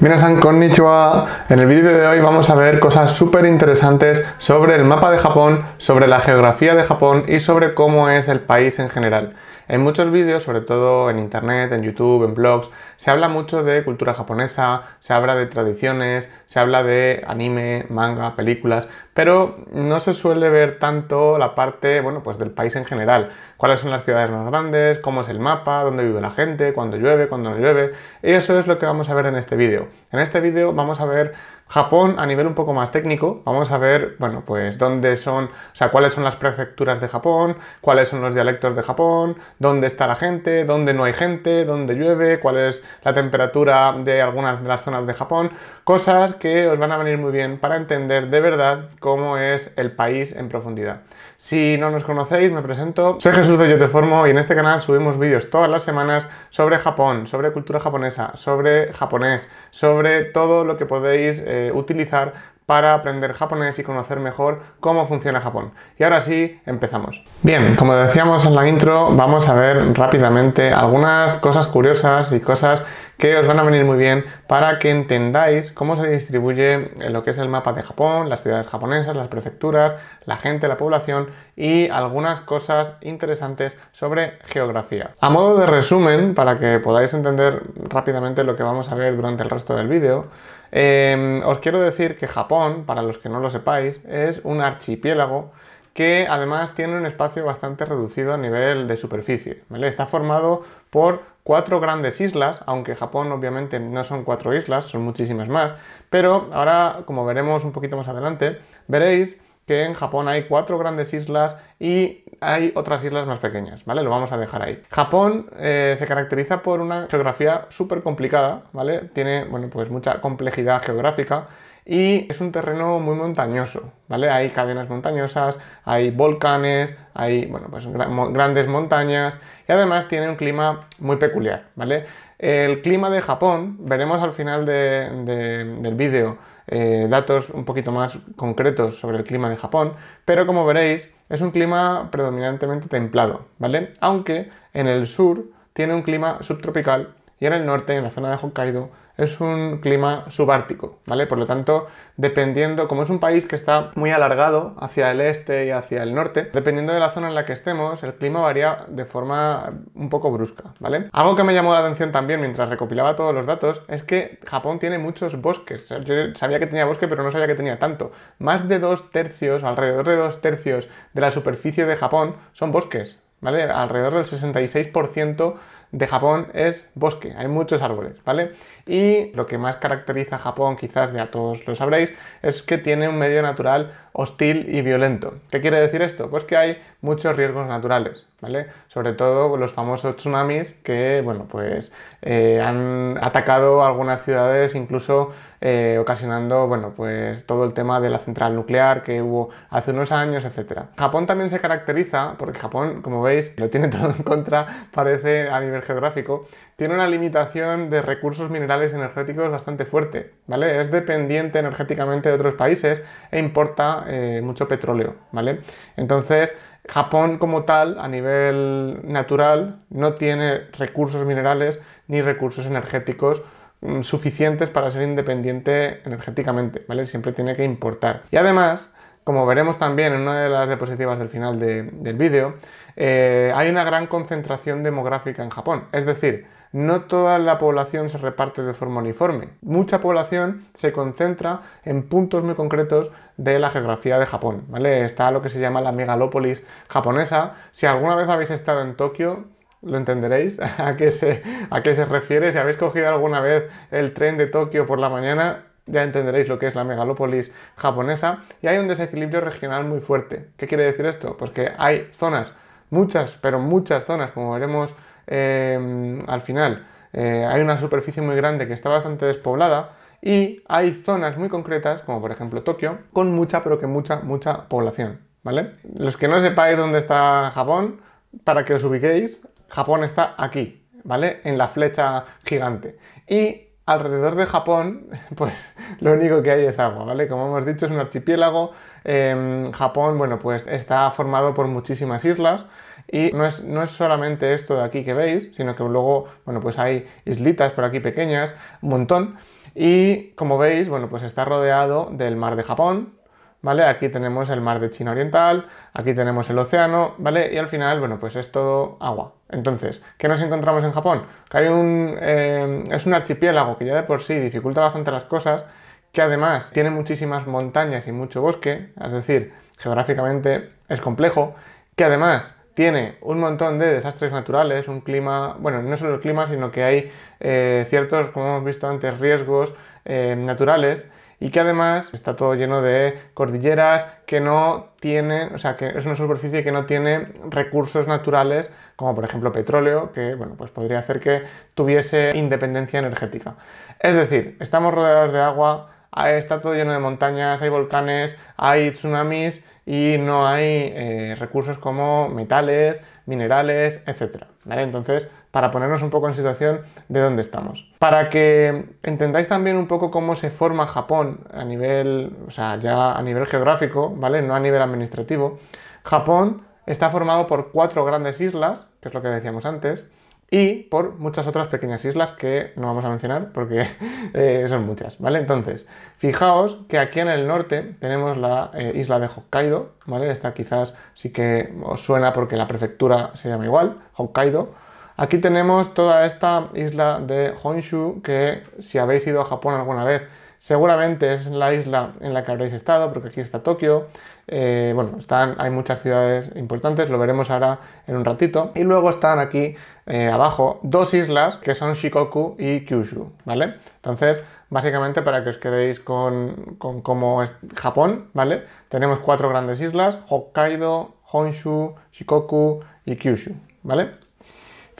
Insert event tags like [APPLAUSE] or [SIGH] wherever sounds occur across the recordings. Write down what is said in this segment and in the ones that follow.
Minasan konnichiwa. En el vídeo de hoy vamos a ver cosas súper interesantes sobre el mapa de Japón, sobre la geografía de Japón y sobre cómo es el país en general. En muchos vídeos, sobre todo en internet, en YouTube, en blogs, se habla mucho de cultura japonesa, se habla de tradiciones, se habla de anime, manga, películas, pero no se suele ver tanto la parte, bueno, pues del país en general. Cuáles son las ciudades más grandes, cómo es el mapa, dónde vive la gente, cuándo llueve, cuándo no llueve. Y eso es lo que vamos a ver en este vídeo. En este vídeo vamos a ver Japón, a nivel un poco más técnico, vamos a ver, bueno, pues dónde son, o sea, cuáles son las prefecturas de Japón, cuáles son los dialectos de Japón, dónde está la gente, dónde no hay gente, dónde llueve, cuál es la temperatura de algunas de las zonas de Japón cosas que os van a venir muy bien para entender de verdad cómo es el país en profundidad. Si no nos conocéis, me presento. Soy Jesús de Yo Te Formo y en este canal subimos vídeos todas las semanas sobre Japón, sobre cultura japonesa, sobre japonés, sobre todo lo que podéis eh, utilizar para aprender japonés y conocer mejor cómo funciona Japón. Y ahora sí, empezamos. Bien, como decíamos en la intro, vamos a ver rápidamente algunas cosas curiosas y cosas que os van a venir muy bien para que entendáis cómo se distribuye eh, lo que es el mapa de Japón, las ciudades japonesas, las prefecturas, la gente, la población y algunas cosas interesantes sobre geografía. A modo de resumen, para que podáis entender rápidamente lo que vamos a ver durante el resto del vídeo, eh, os quiero decir que Japón, para los que no lo sepáis, es un archipiélago que además tiene un espacio bastante reducido a nivel de superficie. Está formado por cuatro grandes islas, aunque Japón obviamente no son cuatro islas, son muchísimas más, pero ahora, como veremos un poquito más adelante, veréis que en Japón hay cuatro grandes islas y hay otras islas más pequeñas, ¿vale? Lo vamos a dejar ahí. Japón eh, se caracteriza por una geografía súper complicada, ¿vale? Tiene, bueno, pues mucha complejidad geográfica y es un terreno muy montañoso, ¿vale? Hay cadenas montañosas, hay volcanes, hay, bueno, pues grandes montañas y además tiene un clima muy peculiar, ¿vale? El clima de Japón, veremos al final del vídeo eh, datos un poquito más concretos sobre el clima de Japón, pero como veréis es un clima predominantemente templado, ¿vale? Aunque en el sur tiene un clima subtropical y en el norte, en la zona de Hokkaido, es un clima subártico, ¿vale? Por lo tanto, dependiendo, como es un país que está muy alargado hacia el este y hacia el norte, dependiendo de la zona en la que estemos, el clima varía de forma un poco brusca, ¿vale? Algo que me llamó la atención también mientras recopilaba todos los datos es que Japón tiene muchos bosques. Yo sabía que tenía bosque, pero no sabía que tenía tanto. Más de dos tercios, alrededor de dos tercios de la superficie de Japón son bosques, ¿vale? Alrededor del 66% de Japón es bosque, hay muchos árboles, ¿vale? Y lo que más caracteriza a Japón, quizás ya todos lo sabréis, es que tiene un medio natural hostil y violento. ¿Qué quiere decir esto? Pues que hay muchos riesgos naturales, ¿vale? Sobre todo los famosos tsunamis que, bueno, pues eh, han atacado algunas ciudades incluso eh, ocasionando bueno, pues, todo el tema de la central nuclear que hubo hace unos años, etc. Japón también se caracteriza, porque Japón, como veis, lo tiene [LAUGHS] todo en contra, parece a nivel geográfico, tiene una limitación de recursos minerales energéticos bastante fuerte, ¿vale? Es dependiente energéticamente de otros países e importa eh, mucho petróleo, ¿vale? Entonces, Japón como tal, a nivel natural, no tiene recursos minerales ni recursos energéticos Mm, suficientes para ser independiente energéticamente, ¿vale? Siempre tiene que importar. Y además, como veremos también en una de las diapositivas del final del vídeo, eh, hay una gran concentración demográfica en Japón. Es decir, no toda la población se reparte de forma uniforme. Mucha población se concentra en puntos muy concretos de la geografía de Japón, ¿vale? Está lo que se llama la megalópolis japonesa. Si alguna vez habéis estado en Tokio, lo entenderéis [LAUGHS] a qué se, a qué se refiere. Si habéis cogido alguna vez el tren de Tokio por la mañana, ya entenderéis lo que es la megalópolis japonesa. Y hay un desequilibrio regional muy fuerte. ¿Qué quiere decir esto? Pues que hay zonas, muchas, pero muchas zonas, como veremos em, al final, eh, hay una superficie muy grande que está bastante despoblada. Y hay zonas muy concretas, como por ejemplo Tokio, con mucha, pero que mucha, mucha población. ¿Vale? Los que no sepáis dónde está Japón, para que os ubiquéis, Japón está aquí, ¿vale? En la flecha gigante. Y alrededor de Japón, [LAUGHS] pues lo único que hay es agua, ¿vale? Como hemos dicho, es un archipiélago. Em, Japón, bueno, pues está formado por muchísimas islas. Y no es, no es, solamente esto de aquí que veis, sino que luego, bueno, pues hay islitas por aquí pequeñas, un montón. Y como veis, bueno, pues está rodeado del mar de Japón, ¿vale? Aquí tenemos el mar de China Oriental, aquí tenemos el océano, ¿vale? Y al final, bueno, pues es todo agua. Entonces, ¿qué nos encontramos en Japón? Que hay un, eh, es un archipiélago que ya de por sí dificulta bastante las cosas, que además tiene muchísimas montañas y mucho bosque, es decir, geográficamente es complejo, que además tiene un montón de desastres naturales, un clima, bueno, no solo el clima, sino que hay eh, ciertos, como hemos visto antes, riesgos eh, naturales y que además está todo lleno de cordilleras que no tienen, o sea, que es una superficie que no tiene recursos naturales como por ejemplo petróleo, que bueno, pues podría hacer que tuviese independencia energética. Es decir, estamos rodeados de agua, ah, está todo lleno de montañas, hay volcanes, hay tsunamis y no hay eh, recursos como metales, minerales, etc. ¿Vale? Entonces, para ponernos un poco en situación de dónde estamos. Para que entendáis también un poco cómo se forma Japón a nivel, o sea, ya a nivel geográfico, ¿vale? No a nivel administrativo. Japón está formado por cuatro grandes islas, que es lo que decíamos antes, y por muchas otras pequeñas islas que no vamos a mencionar porque [LAUGHS] eh, son muchas, ¿vale? Entonces, fijaos que aquí en el norte tenemos la eh, isla de Hokkaido, ¿vale? Esta quizás sí que os suena porque la prefectura se llama igual, Hokkaido. Aquí tenemos toda esta isla de Honshu, que si habéis ido a Japón alguna vez, seguramente es la isla en la que habréis estado, porque aquí está Tokio. Eh, bueno, están, hay muchas ciudades importantes, lo veremos ahora en un ratito. Y luego están aquí eh, abajo dos islas que son Shikoku y Kyushu, ¿vale? Entonces, básicamente para que os quedéis con, con cómo es Japón, ¿vale? Tenemos cuatro grandes islas, Hokkaido, Honshu, Shikoku y Kyushu, ¿vale?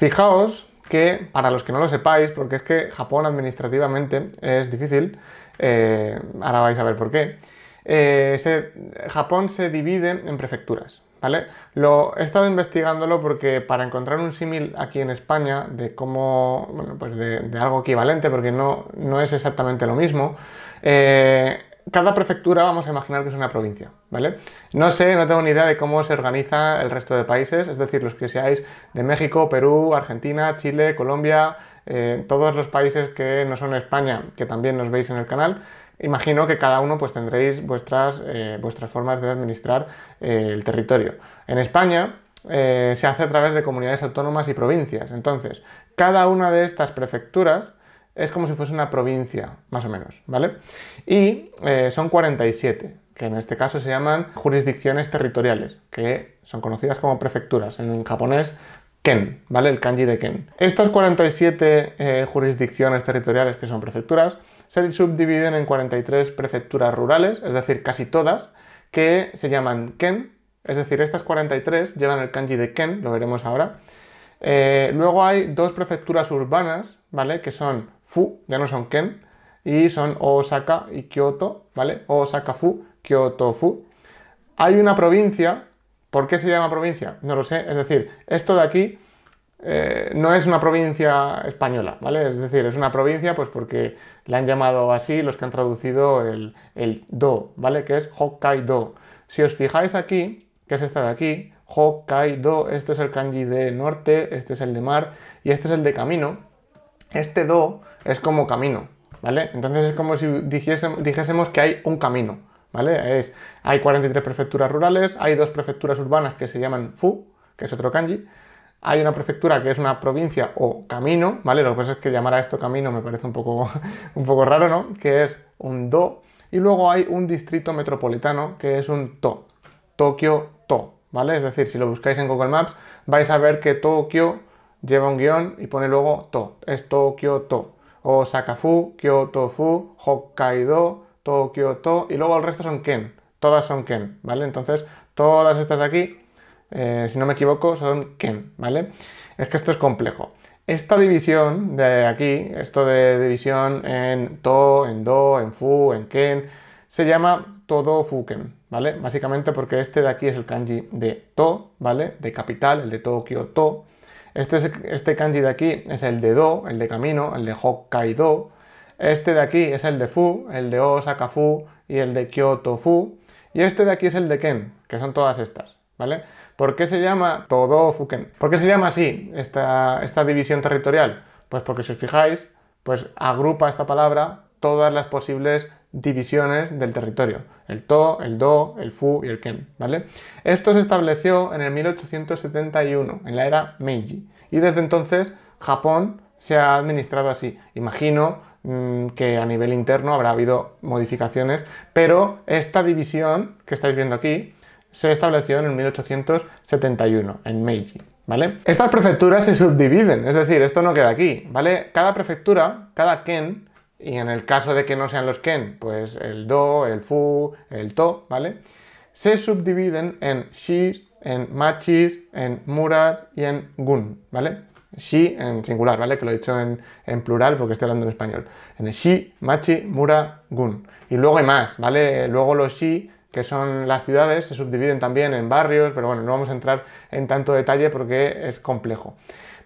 Fijaos que, para los que no lo sepáis, porque es que Japón administrativamente es difícil, eh, ahora vais a ver por qué, eh, Japón se divide en prefecturas. ¿Vale? Lo he estado investigándolo porque para encontrar un símil aquí en España de cómo, bueno, pues de, algo equivalente, porque no, no es exactamente lo mismo, eh, cada prefectura vamos a imaginar que es una provincia, ¿vale? No sé, no tengo ni idea de cómo se organiza el resto de países, es decir, los que seáis de México, Perú, Argentina, Chile, Colombia, eh, todos los países que no son España, que también nos veis en el canal, imagino que cada uno pues tendréis vuestras, eh, vuestras formas de administrar eh, el territorio. En España se hace a través de comunidades autónomas y provincias, entonces, cada una de estas prefecturas es como si fuese una provincia, más o menos, ¿vale? Y eh, son 47, que en este caso se llaman jurisdicciones territoriales, que son conocidas como prefecturas, en japonés Ken, ¿vale? El kanji de Ken. Estas 47 eh, jurisdicciones territoriales que son prefecturas se subdividen en 43 prefecturas rurales, es decir, casi todas, que se llaman Ken, es decir, estas 43 llevan el kanji de Ken, lo veremos ahora. Eh, luego hay dos prefecturas urbanas, ¿vale? Que son Fu, ya no son Ken, y son Osaka y Kyoto, ¿vale? Osaka Fu, Kyoto Fu. Hay una provincia, ¿por qué se llama provincia? No lo sé, es decir, esto de aquí eh, no es una provincia española, ¿vale? Es decir, es una provincia pues porque la han llamado así los que han traducido el, el Do, ¿vale? Que es Hokkaido. Si os fijáis aquí, que es esta de aquí, Hokkaido, este es el kanji de norte, este es el de mar y este es el de camino. Este Do es como camino, ¿vale? Entonces es como si dijésemos, que hay un camino, ¿vale? Es, hay 43 prefecturas rurales, hay dos prefecturas urbanas que se llaman FU, que es otro kanji, hay una prefectura que es una provincia o camino, ¿vale? Lo que pasa es que llamar a esto camino me parece un poco, [LAUGHS] un poco raro, ¿no? Que es un do. Y luego hay un distrito metropolitano que es un to. Tokio to, ¿vale? Es decir, si lo buscáis en Google Maps vais a ver que Tokio lleva un guión y pone luego to. Es Tokio to fu, Kyoto Fu, Hokkaido, Tokio To, y luego el resto son Ken. Todas son Ken, ¿vale? Entonces, todas estas de aquí, eh, si no me equivoco, son Ken, ¿vale? Es que esto es complejo. Esta división de aquí, esto de división en To, en Do, en Fu, en Ken, se llama todo Fuken, ¿vale? Básicamente porque este de aquí es el kanji de To, ¿vale? De capital, el de Tokio To. Este, este, kanji de aquí es el de do, el de camino, el de Hokkaido. Este de aquí es el de fu, el de Osaka fu y el de Kyoto fu. Y este de aquí es el de ken, que son todas estas, ¿vale? ¿Por qué se llama todo Fuken? ¿Por qué se llama así esta, esta división territorial? Pues porque si os fijáis, pues agrupa esta palabra todas las posibles divisiones del territorio, el to, el do, el fu y el ken, ¿vale? Esto se estableció en el 1871, en la era Meiji, y desde entonces Japón se ha administrado así. Imagino mm, que a nivel interno habrá habido modificaciones, pero esta división que estáis viendo aquí se estableció en el 1871, en Meiji. ¿Vale? Estas prefecturas se subdividen, es decir, esto no queda aquí, ¿vale? Cada prefectura, cada ken, y en el caso de que no sean los ken, pues el do, el fu, el to, ¿vale? Se subdividen en shi, en machis, en muras y en gun, ¿vale? Shi en singular, ¿vale? Que lo he dicho en, plural porque estoy hablando en español. En shi, machi, mura, gun. Y luego hay más, ¿vale? Luego los shi, que son las ciudades, se subdividen también en barrios, pero bueno, no vamos a entrar en tanto detalle porque es complejo.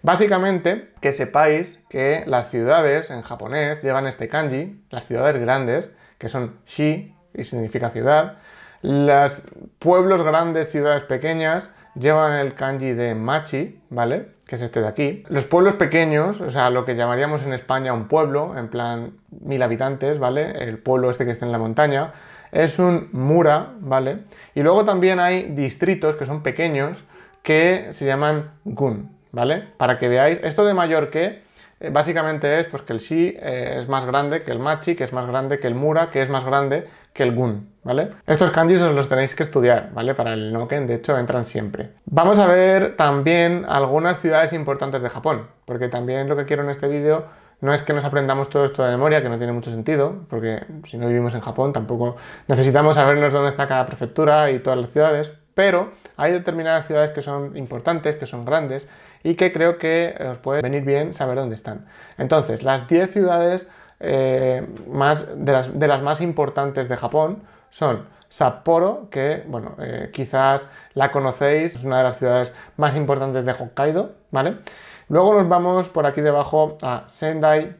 Básicamente, que sepáis que las ciudades en japonés llevan este kanji, las ciudades grandes, que son shi, y significa ciudad, los pueblos grandes, ciudades pequeñas, llevan el kanji de machi, ¿vale? Que es este de aquí. Los pueblos pequeños, o sea, lo que llamaríamos en España un pueblo, en plan mil habitantes, ¿vale? El pueblo este que está en la montaña, es un mura, ¿vale? Y luego también hay distritos que son pequeños que se llaman gun, ¿vale? Para que veáis, esto de mayor que eh, básicamente es pues, que el shi eh, es más grande que el machi, que es más grande que el mura, que es más grande que el gun, ¿vale? Estos kanjis os los tenéis que estudiar, ¿vale? Para el noken, de hecho, entran siempre. Vamos a ver también algunas ciudades importantes de Japón, porque también lo que quiero en este vídeo no es que nos aprendamos todo esto de memoria, que no tiene mucho sentido, porque si no vivimos en Japón tampoco necesitamos sabernos dónde está cada prefectura y todas las ciudades, pero hay determinadas ciudades que son importantes, que son grandes, y que creo que eh, os puede venir bien saber dónde están. Entonces, las 10 ciudades eh, más de las, más importantes de Japón son Sapporo, que bueno, eh, quizás la conocéis, es una de las ciudades más importantes de Hokkaido, ¿vale? Luego nos vamos por aquí debajo a Sendai,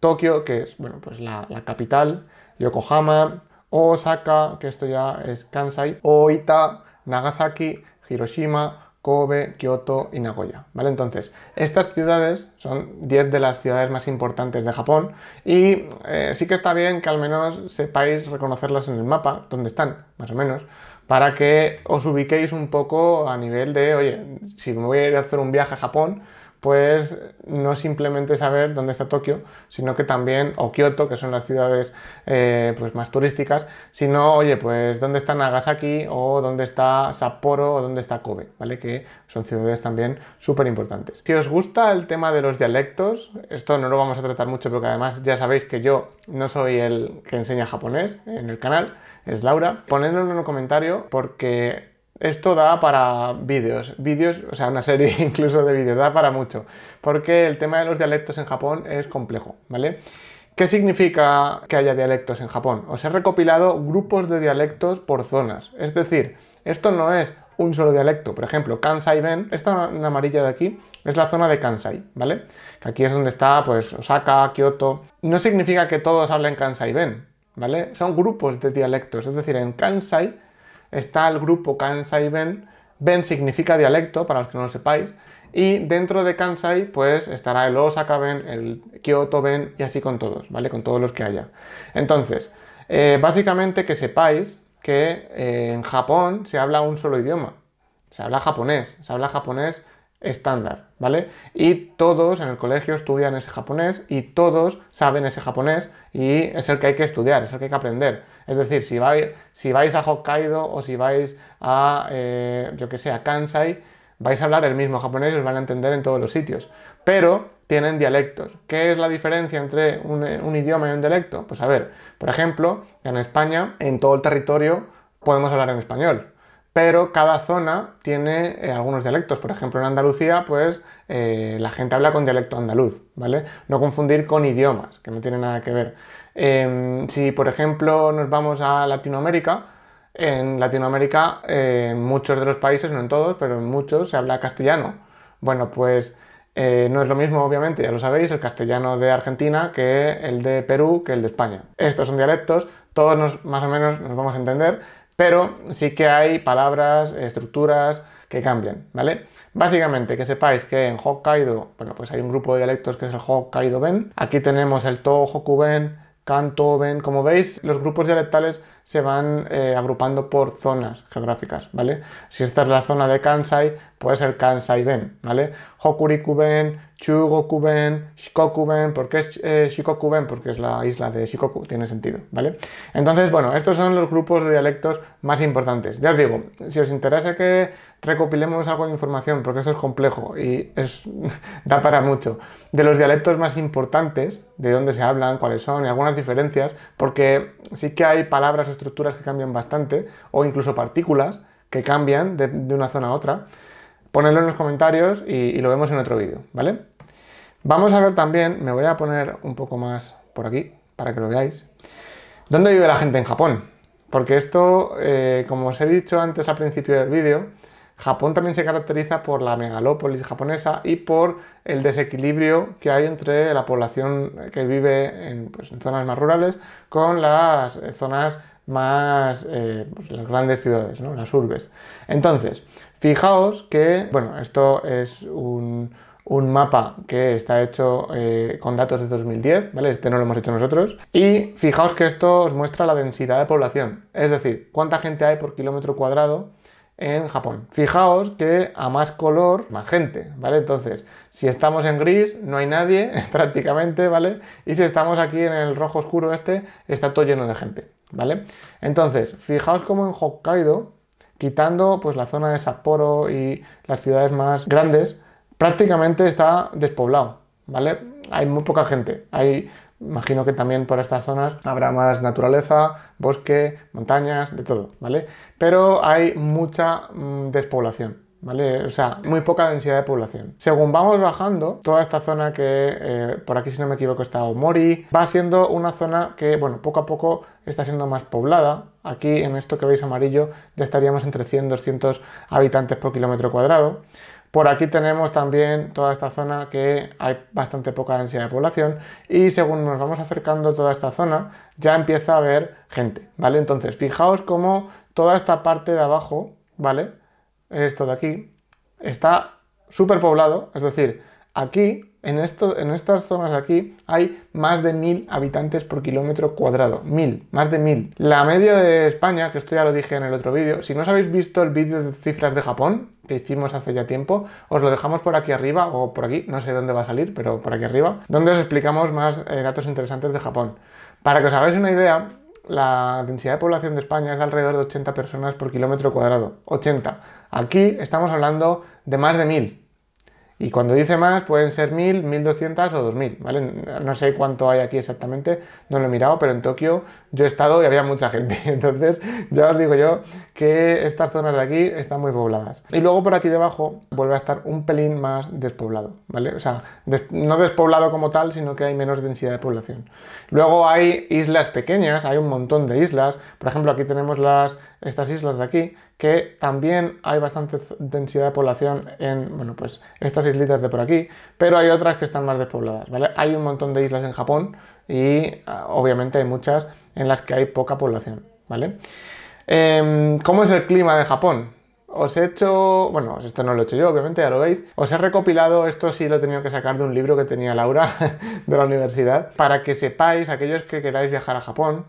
Tokio, que es bueno, pues la capital, Yokohama, Osaka, que esto ya es Kansai, Oita, Nagasaki, Hiroshima, Kobe, Kyoto y Nagoya. ¿vale? Entonces, estas ciudades son 10 de las ciudades más importantes de Japón y eh, sí que está bien que al menos sepáis reconocerlas en el mapa, donde están, más o menos, para que os ubiquéis un poco a nivel de, oye, si me voy a ir a hacer un viaje a Japón, pues no simplemente saber dónde está Tokio, sino que también, o Kioto, que son las ciudades eh, pues más turísticas, sino, oye, pues dónde está Nagasaki o dónde está Sapporo o dónde está Kobe, ¿vale? Que son ciudades también súper importantes. Si os gusta el tema de los dialectos, esto no lo vamos a tratar mucho porque además ya sabéis que yo no soy el que enseña japonés en el canal, es Laura. Ponedlo en un comentario porque esto da para vídeos, vídeos, o sea, una serie [LAUGHS] incluso de vídeos, da para mucho, porque el tema de los dialectos en Japón es complejo, ¿vale? ¿Qué significa que haya dialectos en Japón? Os he recopilado grupos de dialectos por zonas, es decir, esto no es un solo dialecto. Por ejemplo, Kansai Ben, esta amarilla de aquí, es la zona de Kansai, ¿vale? aquí es donde está, pues, Osaka, Kyoto, No significa que todos hablen Kansai Ben, ¿vale? Son grupos de dialectos, es decir, en Kansai está el grupo Kansai Ben. Ben significa dialecto, para los que no lo sepáis, y dentro de Kansai, pues estará el Osaka Ben, el Kyoto Ben y así con todos, ¿vale? Con todos los que haya. Entonces, eh, básicamente que sepáis que eh, en Japón se habla un solo idioma. Se habla japonés, se habla japonés estándar, ¿vale? Y todos en el colegio estudian ese japonés y todos saben ese japonés y es el que hay que estudiar, es el que hay que aprender. Es decir, si vais, a Hokkaido o si vais a, eh, yo que sé, a Kansai, vais a hablar el mismo japonés y os van a entender en todos los sitios. Pero tienen dialectos. ¿Qué es la diferencia entre un, eh, un idioma y un dialecto? Pues a ver, por ejemplo, en España, en todo el territorio, podemos hablar en español pero cada zona tiene eh, algunos dialectos. Por ejemplo, en Andalucía, pues eh, la gente habla con dialecto andaluz, ¿vale? No confundir con idiomas, que no tiene nada que ver. Em, si, por ejemplo, nos vamos a Latinoamérica, en Latinoamérica, en eh, muchos de los países, no en todos, pero en muchos, se habla castellano. Bueno, pues no es lo mismo, obviamente, ya lo sabéis, el castellano de Argentina que el de Perú, que el de España. Estos son dialectos, todos más o menos nos vamos a entender, pero sí que hay palabras, estructuras que cambian, ¿vale? Básicamente, que sepáis que en Hokkaido, bueno, pues hay un grupo de dialectos que es el Hokkaido-ben. Aquí tenemos el Tohoku-ben, canto, ben... Como veis, los grupos dialectales se van eh, agrupando por zonas geográficas, ¿vale? Si esta es la zona de Kansai, puede ser Kansai-ben, ¿vale? Hokuriku-ben, Chugoku-ben, Shikoku-ben, ¿por qué es eh, Shikoku-ben? Porque es la isla de Shikoku, tiene sentido, ¿vale? Entonces, bueno, estos son los grupos de dialectos más importantes. Ya os digo, si os interesa que recopilemos algo de información, porque esto es complejo y es, [LAUGHS] da para mucho, de los dialectos más importantes, de dónde se hablan, cuáles son y algunas diferencias, porque sí que hay palabras o estructuras que cambian bastante, o incluso partículas que cambian de, una zona a otra. Ponedlo en los comentarios y, lo vemos en otro vídeo, ¿vale? Vamos a ver también, me voy a poner un poco más por aquí para que lo veáis, dónde vive la gente en Japón. Porque esto, eh, como os he dicho antes al principio del vídeo, Japón también se caracteriza por la megalópolis japonesa y por el desequilibrio que hay entre la población que vive en, pues, zonas más rurales con las eh, zonas más eh, pues, grandes ciudades, ¿no? las urbes. Entonces, fijaos que, bueno, esto es un, mapa que está hecho eh, con datos de 2010, ¿vale? Este no lo hemos hecho nosotros. Y fijaos que esto os muestra la densidad de población, es decir, cuánta gente hay por kilómetro cuadrado en Japón. Fijaos que a más color, más gente, ¿vale? Entonces, si estamos en gris, no hay nadie [LAUGHS] prácticamente, ¿vale? Y si estamos aquí en el rojo oscuro este, está todo lleno de gente, ¿vale? Entonces, fijaos como en Hokkaido, quitando pues la zona de Sapporo y las ciudades más grandes, prácticamente está despoblado, ¿vale? Hay muy poca gente, hay Imagino que también por estas zonas habrá más naturaleza, bosque, montañas, de todo, ¿vale? Pero hay mucha mm, despoblación. ¿Vale? O sea, muy poca densidad de población. Según vamos bajando, toda esta zona que eh, por aquí, si no me equivoco, está Omori, va siendo una zona que, bueno, poco a poco está siendo más poblada. Aquí en esto que veis amarillo ya estaríamos entre 100 200 habitantes por kilómetro cuadrado. Por aquí tenemos también toda esta zona que hay bastante poca densidad de población y según nos vamos acercando toda esta zona ya empieza a haber gente, ¿vale? Entonces, fijaos cómo toda esta parte de abajo, ¿vale? Esto de aquí, está súper poblado, es decir, aquí en, estas zonas de aquí hay más de 1000 habitantes por kilómetro cuadrado. 1000, más de 1000. La media de España, que esto ya lo dije en el otro vídeo, si no os habéis visto el vídeo de cifras de Japón, que hicimos hace ya tiempo, os lo dejamos por aquí arriba o por aquí, no sé dónde va a salir, pero por aquí arriba, donde os explicamos más eh, datos interesantes de Japón. Para que os hagáis una idea, la densidad de población de España es de alrededor de 80 personas por kilómetro cuadrado. 80. Aquí estamos hablando de más de 1000. Y cuando dice más, pueden ser 1000, 1200 o 2000, ¿vale? No sé cuánto hay aquí exactamente, no lo he mirado, pero en Tokio yo he estado y había mucha gente. [LAUGHS] Entonces, ya os digo yo que estas zonas de aquí están muy pobladas. Y luego por aquí debajo vuelve a estar un pelín más despoblado, ¿vale? O sea, no despoblado como tal, sino que hay menos densidad de población. Luego hay islas pequeñas, hay un montón de islas. Por ejemplo, aquí tenemos las, estas islas de aquí, que también hay bastante densidad de población en, bueno, pues estas islitas de por aquí, pero hay otras que están más despobladas, ¿vale? Hay un montón de islas en Japón, y ah, obviamente hay muchas en las que hay poca población, ¿vale? Em, ¿Cómo es el clima de Japón? Os he hecho, bueno, esto no lo he hecho yo, obviamente, ya lo veis. Os he recopilado, esto sí lo he tenido que sacar de un libro que tenía Laura [LAUGHS] de la universidad, para que sepáis, aquellos que queráis viajar a Japón,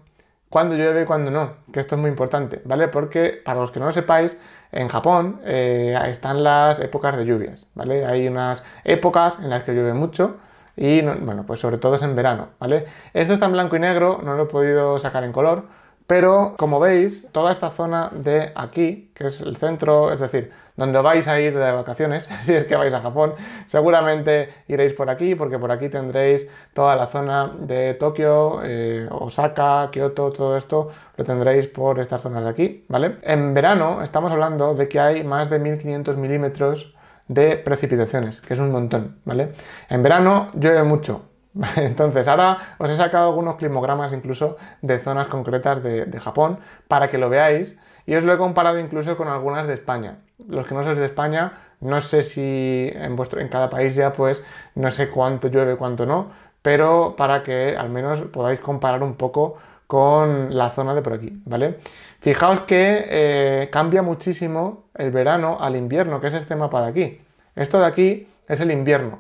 cuándo llueve y cuándo no, que esto es muy importante, ¿vale? Porque para los que no lo sepáis, en Japón eh, están las épocas de lluvias, ¿vale? Hay unas épocas en las que llueve mucho, y bueno, pues sobre todo es en verano, ¿vale? Esto está en blanco y negro, no lo he podido sacar en color, pero como veis, toda esta zona de aquí, que es el centro, es decir, donde vais a ir de vacaciones, [LAUGHS] si es que vais a Japón, seguramente iréis por aquí, porque por aquí tendréis toda la zona de Tokio, eh, Osaka, Kioto, todo esto lo tendréis por estas zonas de aquí, ¿vale? En verano estamos hablando de que hay más de 1500 milímetros de precipitaciones, que es un montón, ¿vale? En verano llueve mucho, [LAUGHS] entonces, ahora os he sacado algunos climogramas incluso de zonas concretas de, Japón para que lo veáis y os lo he comparado incluso con algunas de España. Los que no sois de España, no sé si en, vuestro, en cada país ya pues no sé cuánto llueve, cuánto no, pero para que al menos podáis comparar un poco con la zona de por aquí, ¿vale? Fijaos que eh, cambia muchísimo el verano al invierno, que es este mapa de aquí. Esto de aquí es el invierno.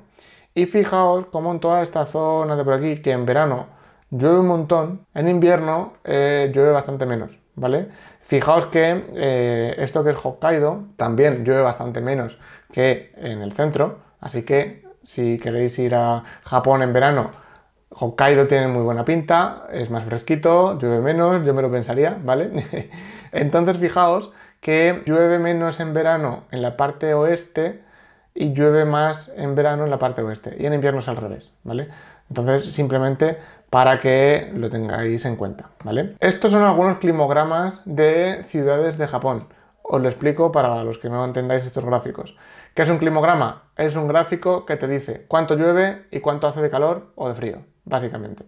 Y fijaos cómo en toda esta zona de por aquí, que en verano llueve un montón, en invierno eh, llueve bastante menos, ¿vale? Fijaos que eh, esto que es Hokkaido también llueve bastante menos que en el centro, así que si queréis ir a Japón en verano Hokkaido tiene muy buena pinta, es más fresquito, llueve menos, yo me lo pensaría, ¿vale? [LAUGHS] Entonces fijaos que llueve menos en verano en la parte oeste y llueve más en verano en la parte oeste y en invierno es al revés, ¿vale? Entonces simplemente para que lo tengáis en cuenta, ¿vale? Estos son algunos climogramas de ciudades de Japón. Os lo explico para los que no entendáis estos gráficos. ¿Qué es un climograma? Es un gráfico que te dice cuánto llueve y cuánto hace de calor o de frío básicamente.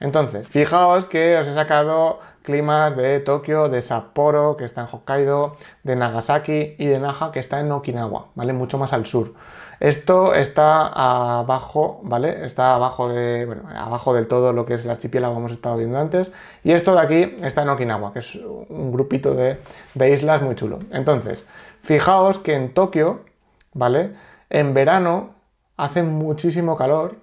Entonces, fijaos que os he sacado climas de Tokio, de Sapporo, que está en Hokkaido, de Nagasaki y de Naha, que está en Okinawa, ¿vale? Mucho más al sur. Esto está abajo, ¿vale? Está abajo de, bueno, abajo del todo lo que es el archipiélago que hemos estado viendo antes. Y esto de aquí está en Okinawa, que es un grupito de, de islas muy chulo. Entonces, fijaos que en Tokio, ¿vale? En verano hace muchísimo calor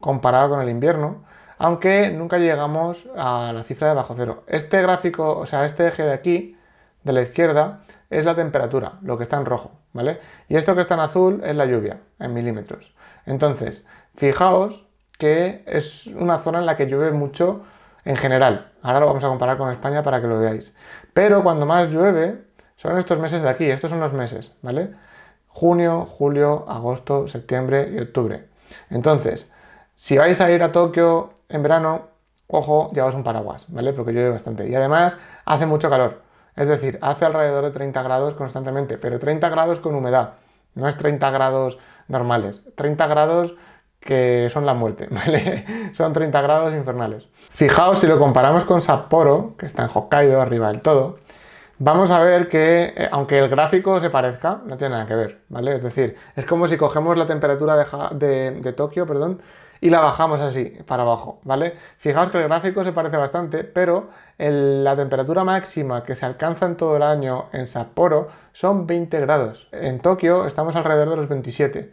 comparado con el invierno, aunque nunca llegamos a la cifra de bajo cero. Este gráfico, o sea, este eje de aquí, de la izquierda, es la temperatura, lo que está en rojo, ¿vale? Y esto que está en azul es la lluvia, en milímetros. Entonces, fijaos que es una zona en la que llueve mucho en general. Ahora lo vamos a comparar con España para que lo veáis. Pero cuando más llueve son estos meses de aquí, estos son los meses, ¿vale? Junio, julio, agosto, septiembre y octubre. Entonces, si vais a ir a Tokio en verano, ojo, llevaos un paraguas, ¿vale? Porque llueve bastante. Y además hace mucho calor. Es decir, hace alrededor de 30 grados constantemente, pero 30 grados con humedad. No es 30 grados normales. 30 grados que son la muerte, [LAUGHS] ¿vale? son 30 grados infernales. Fijaos, si lo comparamos con Sapporo, que está en Hokkaido, arriba del todo, vamos a ver que, eh, aunque el gráfico se parezca, no tiene nada que ver, ¿vale? Es decir, es como si cogemos la temperatura de, de Tokio, perdón, y la bajamos así, para abajo, ¿vale? Fijaos que el gráfico se parece bastante, pero la temperatura máxima que se alcanza en todo el año en Sapporo son 20 grados. En Tokio estamos alrededor de los 27.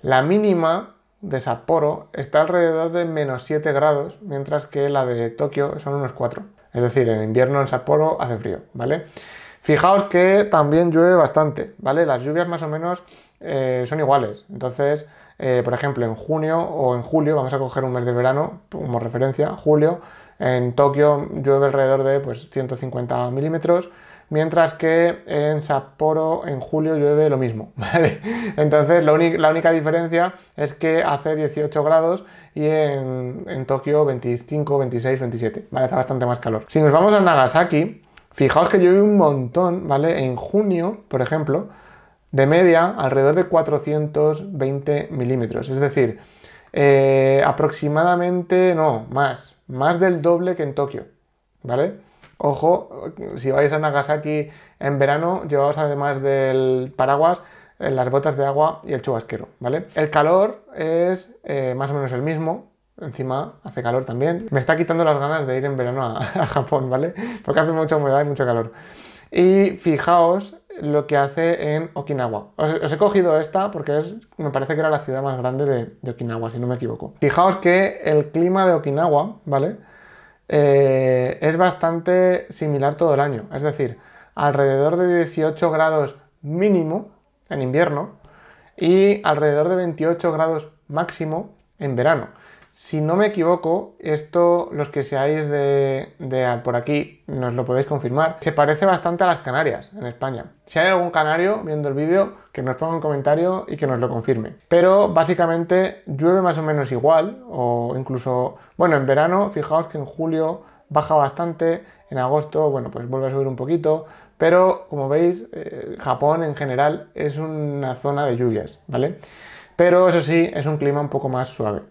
La mínima de Sapporo está alrededor de menos 7 grados, mientras que la de Tokio son unos 4. Es decir, en invierno en Sapporo hace frío, ¿vale? Fijaos que también llueve bastante, ¿vale? Las lluvias más o menos eh, son iguales. Entonces, eh, por ejemplo, en junio o en julio, vamos a coger un mes de verano como referencia, julio, en Tokio llueve alrededor de 150 pues, milímetros, mientras que en Sapporo en julio llueve lo mismo, [LAUGHS] ¿vale? Entonces la única diferencia es que hace 18 grados y en, en Tokio 25, 26, 27, ¿vale? Hace bastante más calor. Si nos vamos a Nagasaki, fijaos que llueve un montón, ¿vale? En junio, por ejemplo, de media alrededor de 420 milímetros, es decir, eh, aproximadamente, no, más, más del doble que en Tokio, ¿vale? Ojo, si vais a Nagasaki en verano, llevaos además del paraguas eh, las botas de agua y el chubasquero, ¿vale? El calor es eh, más o menos el mismo, encima hace calor también. Me está quitando las ganas de ir en verano a [LAUGHS] Japón, ¿vale? Porque hace mucha humedad y mucho calor. Y fijaos lo que hace en Okinawa. Os, he cogido esta porque es, me parece que era la ciudad más grande de, Okinawa, si no me equivoco. Fijaos que el clima de Okinawa, ¿vale? Eh, es bastante similar todo el año. Es decir, alrededor de 18 grados mínimo en invierno y alrededor de 28 grados máximo en verano. Si no me equivoco, esto los que seáis de, por aquí nos lo podéis confirmar. Se parece bastante a las Canarias en España. Si hay algún canario viendo el vídeo, que nos ponga un comentario y que nos lo confirme. Pero básicamente llueve más o menos igual, o incluso, bueno, en verano, fijaos que en julio baja bastante, en agosto, bueno, pues vuelve a subir un poquito, pero como veis, eh, Japón en general es una zona de lluvias, ¿vale? Pero eso sí, es un clima un poco más suave.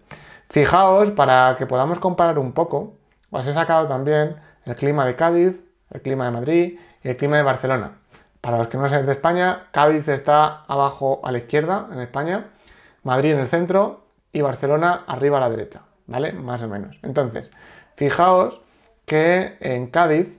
Fijaos, para que podamos comparar un poco, os he sacado también el clima de Cádiz, el clima de Madrid y el clima de Barcelona. Para los que no sean de España, Cádiz está abajo a la izquierda en España, Madrid en el centro y Barcelona arriba a la derecha, ¿vale? Más o menos. Entonces, fijaos que en Cádiz,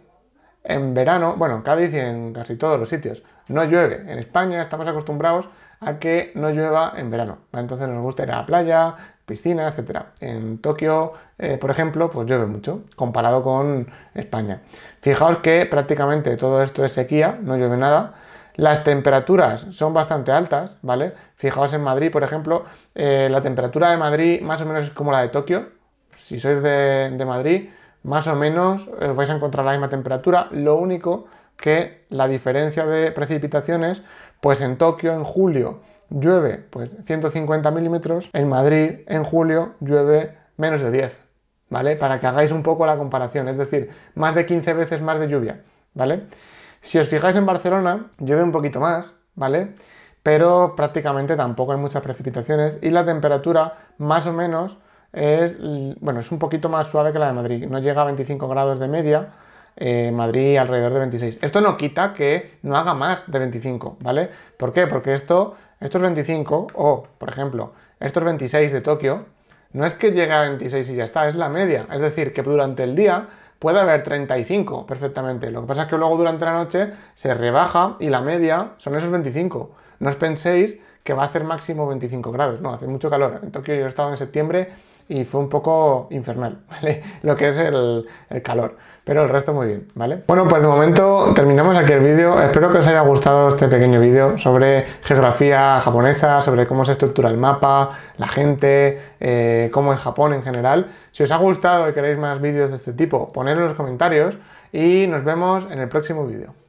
en verano, bueno, en Cádiz y en casi todos los sitios, no llueve. En España estamos acostumbrados a que no llueva en verano. Entonces nos gusta ir a la playa, piscina, etcétera En Tokio, eh, por ejemplo, pues llueve mucho, comparado con España. Fijaos que prácticamente todo esto es sequía, no llueve nada. Las temperaturas son bastante altas, ¿vale? Fijaos en Madrid, por ejemplo, eh, la temperatura de Madrid más o menos es como la de Tokio. Si sois de, Madrid, más o menos os eh, vais a encontrar la misma temperatura. Lo único que la diferencia de precipitaciones pues en Tokio en julio llueve pues 150 milímetros, en Madrid en julio llueve menos de 10, ¿vale? Para que hagáis un poco la comparación, es decir, más de 15 veces más de lluvia, ¿vale? Si os fijáis en Barcelona, llueve un poquito más, ¿vale? Pero prácticamente tampoco hay muchas precipitaciones y la temperatura más o menos es, bueno, es un poquito más suave que la de Madrid, no llega a 25 grados de media, eh, Madrid alrededor de 26. Esto no quita que no haga más de 25, ¿vale? ¿Por qué? Porque esto, estos 25, o por ejemplo, estos 26 de Tokio, no es que llegue a 26 y ya está, es la media. Es decir, que durante el día puede haber 35 perfectamente. Lo que pasa es que luego durante la noche se rebaja y la media son esos 25. No os penséis que va a hacer máximo 25 grados, no, hace mucho calor. En Tokio yo he estado en septiembre y fue un poco infernal, [LAUGHS] ¿vale? Lo que es el, calor, pero el resto muy bien, ¿vale? Bueno, pues de momento terminamos aquí el vídeo. Espero que os haya gustado este pequeño vídeo sobre geografía japonesa, sobre cómo se estructura el mapa, la gente, eh, cómo es Japón en general. Si os ha gustado y queréis más vídeos de este tipo, ponedlo en los comentarios y nos vemos en el próximo vídeo.